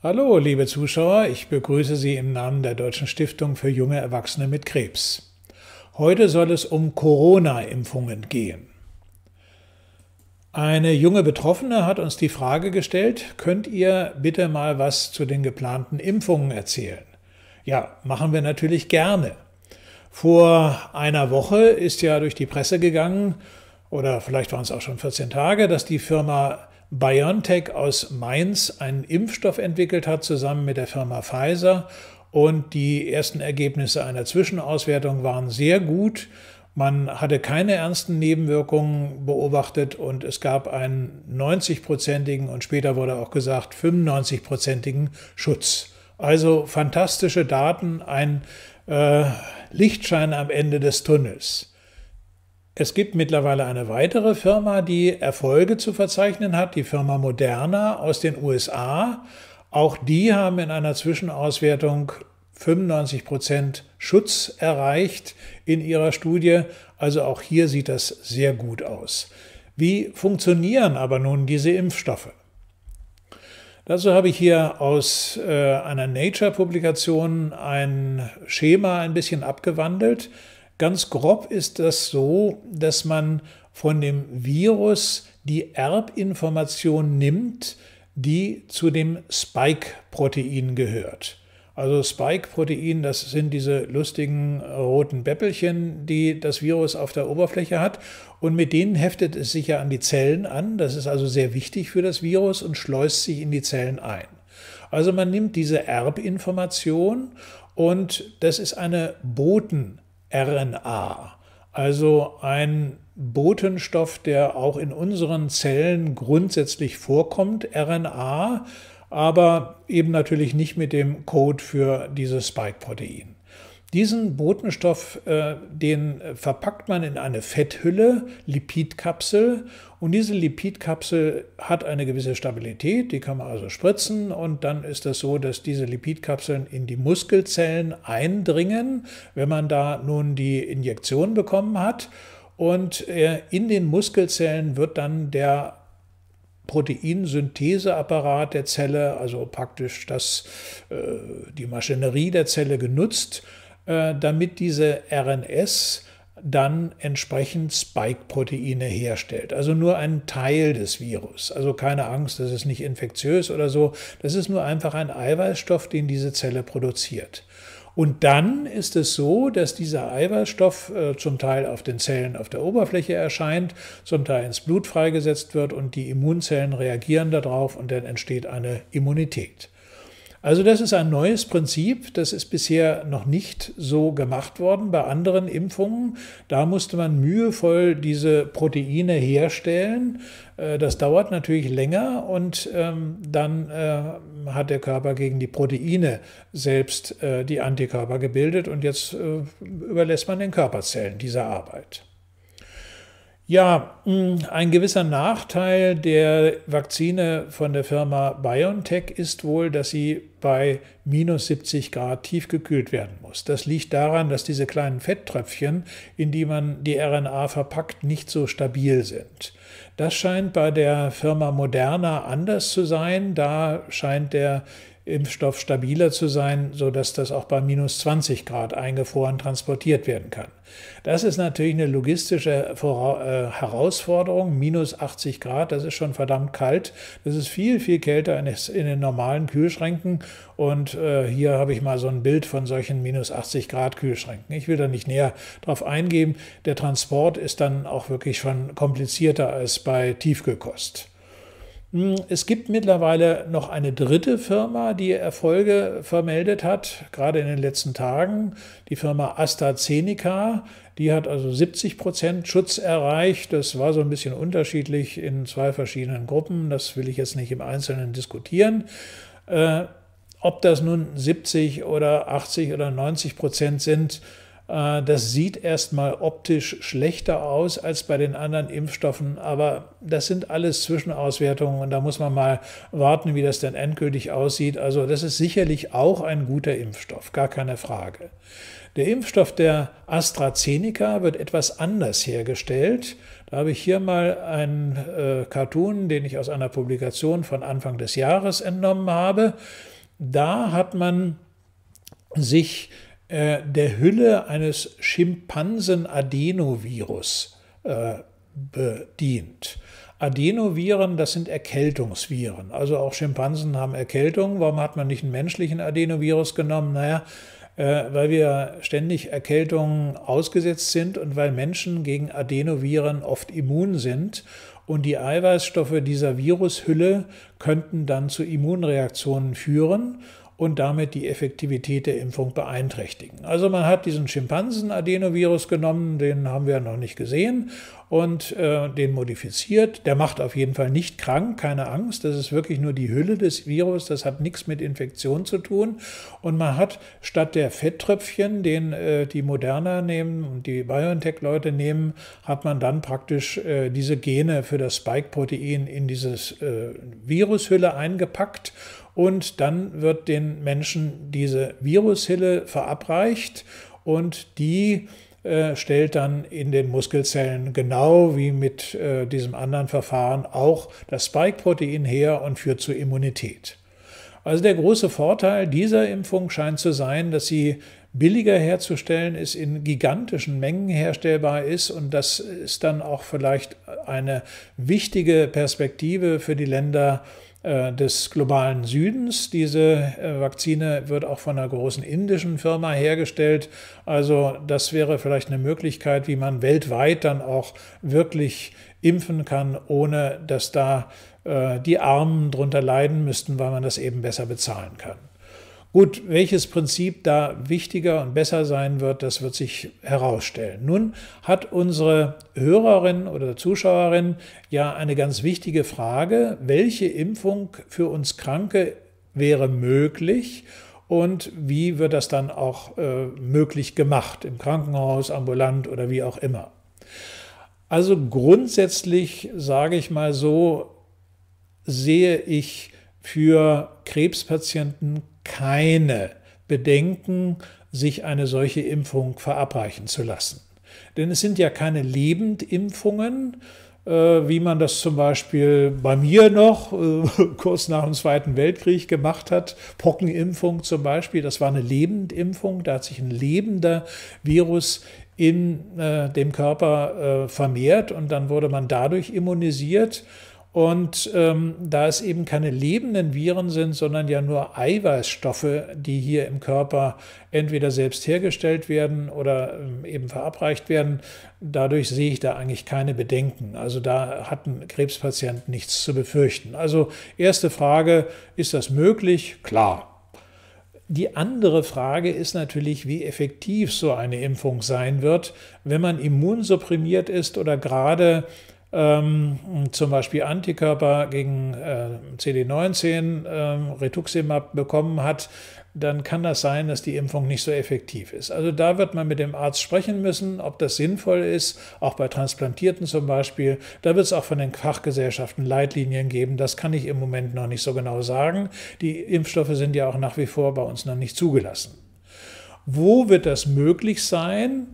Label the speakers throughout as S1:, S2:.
S1: Hallo, liebe Zuschauer, ich begrüße Sie im Namen der Deutschen Stiftung für junge Erwachsene mit Krebs. Heute soll es um Corona-Impfungen gehen. Eine junge Betroffene hat uns die Frage gestellt, könnt ihr bitte mal was zu den geplanten Impfungen erzählen? Ja, machen wir natürlich gerne. Vor einer Woche ist ja durch die Presse gegangen, oder vielleicht waren es auch schon 14 Tage, dass die Firma BioNTech aus Mainz einen Impfstoff entwickelt hat, zusammen mit der Firma Pfizer. Und die ersten Ergebnisse einer Zwischenauswertung waren sehr gut. Man hatte keine ernsten Nebenwirkungen beobachtet und es gab einen 90-prozentigen und später wurde auch gesagt 95-prozentigen Schutz. Also fantastische Daten, ein äh, Lichtschein am Ende des Tunnels. Es gibt mittlerweile eine weitere Firma, die Erfolge zu verzeichnen hat, die Firma Moderna aus den USA. Auch die haben in einer Zwischenauswertung 95 Prozent Schutz erreicht in ihrer Studie. Also auch hier sieht das sehr gut aus. Wie funktionieren aber nun diese Impfstoffe? Dazu habe ich hier aus äh, einer Nature-Publikation ein Schema ein bisschen abgewandelt. Ganz grob ist das so, dass man von dem Virus die Erbinformation nimmt, die zu dem Spike-Protein gehört. Also Spike-Protein, das sind diese lustigen roten Bäppelchen, die das Virus auf der Oberfläche hat. Und mit denen heftet es sich ja an die Zellen an. Das ist also sehr wichtig für das Virus und schleust sich in die Zellen ein. Also man nimmt diese Erbinformation und das ist eine Boten- RNA, also ein Botenstoff, der auch in unseren Zellen grundsätzlich vorkommt, RNA, aber eben natürlich nicht mit dem Code für dieses Spike-Protein. Diesen Botenstoff, äh, den verpackt man in eine Fetthülle, Lipidkapsel. Und diese Lipidkapsel hat eine gewisse Stabilität, die kann man also spritzen. Und dann ist das so, dass diese Lipidkapseln in die Muskelzellen eindringen, wenn man da nun die Injektion bekommen hat. Und äh, in den Muskelzellen wird dann der Proteinsyntheseapparat der Zelle, also praktisch das, äh, die Maschinerie der Zelle genutzt äh, damit diese RNS dann entsprechend Spike-Proteine herstellt. Also nur einen Teil des Virus. Also keine Angst, das ist nicht infektiös oder so. Das ist nur einfach ein Eiweißstoff, den diese Zelle produziert. Und dann ist es so, dass dieser Eiweißstoff äh, zum Teil auf den Zellen auf der Oberfläche erscheint, zum Teil ins Blut freigesetzt wird und die Immunzellen reagieren darauf und dann entsteht eine Immunität. Also das ist ein neues Prinzip, das ist bisher noch nicht so gemacht worden bei anderen Impfungen. Da musste man mühevoll diese Proteine herstellen. Äh, das dauert natürlich länger und ähm, dann äh, hat der Körper gegen die Proteine selbst äh, die Antikörper gebildet und jetzt überlässt man den Körperzellen diese Arbeit. Ja, mm, ein gewisser Nachteil der Vakzine von der Firma BioNTech ist wohl, dass sie bei minus 70 Grad tiefgekühlt werden muss. Das liegt daran, dass diese kleinen Fetttröpfchen, in die man die RNA verpackt, nicht so stabil sind. Das scheint bei der Firma Moderna anders zu sein. Da scheint der Impfstoff stabiler zu sein, sodass das auch bei minus 20 Grad eingefroren transportiert werden kann. Das ist natürlich eine logistische äh, Herausforderung. Minus 80 Grad, das ist schon verdammt kalt. Das ist viel, viel kälter in den normalen Kühlschränken. Und äh, hier habe ich mal so ein Bild von solchen minus 80 Grad Kühlschränken. Ich will da nicht näher drauf eingehen. Der Transport ist dann auch wirklich schon komplizierter als bei Tiefkühlkost. Hm, es gibt mittlerweile noch eine dritte Firma, die Erfolge vermeldet hat, gerade in den letzten Tagen. Die Firma AstraZeneca, die hat also 70 Prozent Schutz erreicht. Das war so ein bisschen unterschiedlich in zwei verschiedenen Gruppen. Das will ich jetzt nicht im Einzelnen diskutieren. Äh, ob das nun 70 oder 80 oder 90 Prozent sind, äh, das sieht erstmal optisch schlechter aus als bei den anderen Impfstoffen, aber das sind alles Zwischenauswertungen und da muss man mal warten, wie das denn endgültig aussieht. Also das ist sicherlich auch ein guter Impfstoff, gar keine Frage. Der Impfstoff der AstraZeneca wird etwas anders hergestellt. Da habe ich hier mal einen äh, Cartoon, den ich aus einer Publikation von Anfang des Jahres entnommen habe. Da hat man sich äh, der Hülle eines Schimpansen-Adenovirus äh, bedient. Adenoviren, das sind Erkältungsviren. Also auch Schimpansen haben Erkältungen. Warum hat man nicht einen menschlichen Adenovirus genommen? Naja, äh, weil wir ständig Erkältungen ausgesetzt sind und weil Menschen gegen Adenoviren oft immun sind. Und die Eiweißstoffe dieser Virushülle könnten dann zu Immunreaktionen führen und damit die Effektivität der Impfung beeinträchtigen. Also man hat diesen Schimpansen-Adenovirus genommen, den haben wir noch nicht gesehen, und äh, den modifiziert. Der macht auf jeden Fall nicht krank, keine Angst. Das ist wirklich nur die Hülle des Virus. Das hat nichts mit Infektion zu tun. Und man hat statt der Fetttröpfchen, den äh, die Moderna nehmen und die BioNTech-Leute nehmen, hat man dann praktisch äh, diese Gene für das Spike-Protein in dieses äh, Virushülle eingepackt und dann wird den Menschen diese Virushille verabreicht und die äh, stellt dann in den Muskelzellen genau wie mit äh, diesem anderen Verfahren auch das Spike-Protein her und führt zur Immunität. Also der große Vorteil dieser Impfung scheint zu sein, dass sie billiger herzustellen ist, in gigantischen Mengen herstellbar ist. Und das ist dann auch vielleicht eine wichtige Perspektive für die Länder, äh, des globalen Südens. Diese äh, Vakzine wird auch von einer großen indischen Firma hergestellt. Also das wäre vielleicht eine Möglichkeit, wie man weltweit dann auch wirklich impfen kann, ohne dass da äh, die Armen drunter leiden müssten, weil man das eben besser bezahlen kann. Gut, welches Prinzip da wichtiger und besser sein wird, das wird sich herausstellen. Nun hat unsere Hörerin oder Zuschauerin ja eine ganz wichtige Frage, welche Impfung für uns Kranke wäre möglich und wie wird das dann auch äh, möglich gemacht, im Krankenhaus, ambulant oder wie auch immer. Also grundsätzlich sage ich mal so, sehe ich für Krebspatienten keine Bedenken, sich eine solche Impfung verabreichen zu lassen. Denn es sind ja keine Lebendimpfungen, äh, wie man das zum Beispiel bei mir noch äh, kurz nach dem Zweiten Weltkrieg gemacht hat. Pockenimpfung zum Beispiel, das war eine Lebendimpfung, da hat sich ein lebender Virus in äh, dem Körper äh, vermehrt und dann wurde man dadurch immunisiert. Und ähm, da es eben keine lebenden Viren sind, sondern ja nur Eiweißstoffe, die hier im Körper entweder selbst hergestellt werden oder ähm, eben verabreicht werden, dadurch sehe ich da eigentlich keine Bedenken. Also da hatten Krebspatienten nichts zu befürchten. Also erste Frage, ist das möglich? Klar, die andere Frage ist natürlich, wie effektiv so eine Impfung sein wird, wenn man immunsupprimiert ist oder gerade ähm, zum Beispiel Antikörper gegen äh, CD19, äh, Rituximab bekommen hat, dann kann das sein, dass die Impfung nicht so effektiv ist. Also da wird man mit dem Arzt sprechen müssen, ob das sinnvoll ist, auch bei Transplantierten zum Beispiel. Da wird es auch von den Fachgesellschaften Leitlinien geben. Das kann ich im Moment noch nicht so genau sagen. Die Impfstoffe sind ja auch nach wie vor bei uns noch nicht zugelassen. Wo wird das möglich sein?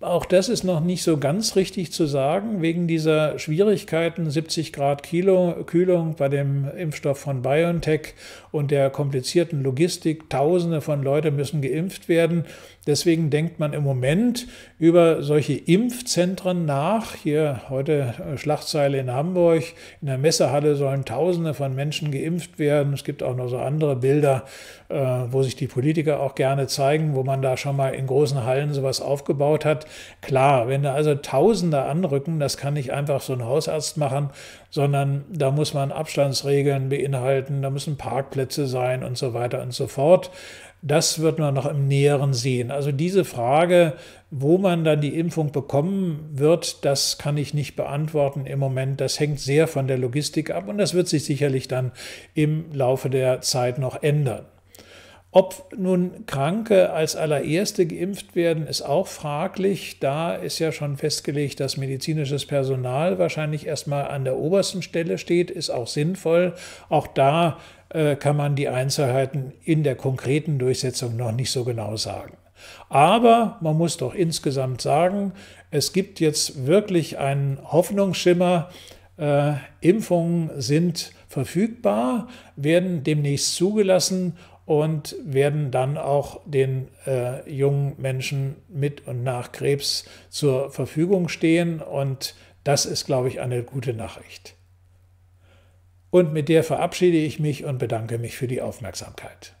S1: Auch das ist noch nicht so ganz richtig zu sagen, wegen dieser Schwierigkeiten 70 Grad Kilo, Kühlung bei dem Impfstoff von BioNTech und der komplizierten Logistik. Tausende von Leuten müssen geimpft werden. Deswegen denkt man im Moment über solche Impfzentren nach. Hier heute äh, Schlagzeile in Hamburg. In der Messehalle sollen Tausende von Menschen geimpft werden. Es gibt auch noch so andere Bilder, äh, wo sich die Politiker auch gerne zeigen, wo man da schon mal in großen Hallen sowas aufgebaut hat hat. Klar, wenn da also Tausende anrücken, das kann nicht einfach so ein Hausarzt machen, sondern da muss man Abstandsregeln beinhalten, da müssen Parkplätze sein und so weiter und so fort. Das wird man noch im Näheren sehen. Also diese Frage, wo man dann die Impfung bekommen wird, das kann ich nicht beantworten im Moment. Das hängt sehr von der Logistik ab und das wird sich sicherlich dann im Laufe der Zeit noch ändern. Ob nun Kranke als allererste geimpft werden, ist auch fraglich. Da ist ja schon festgelegt, dass medizinisches Personal wahrscheinlich erstmal an der obersten Stelle steht, ist auch sinnvoll. Auch da äh, kann man die Einzelheiten in der konkreten Durchsetzung noch nicht so genau sagen. Aber man muss doch insgesamt sagen, es gibt jetzt wirklich einen Hoffnungsschimmer. Äh, Impfungen sind verfügbar, werden demnächst zugelassen und werden dann auch den äh, jungen Menschen mit und nach Krebs zur Verfügung stehen. Und das ist, glaube ich, eine gute Nachricht. Und mit der verabschiede ich mich und bedanke mich für die Aufmerksamkeit.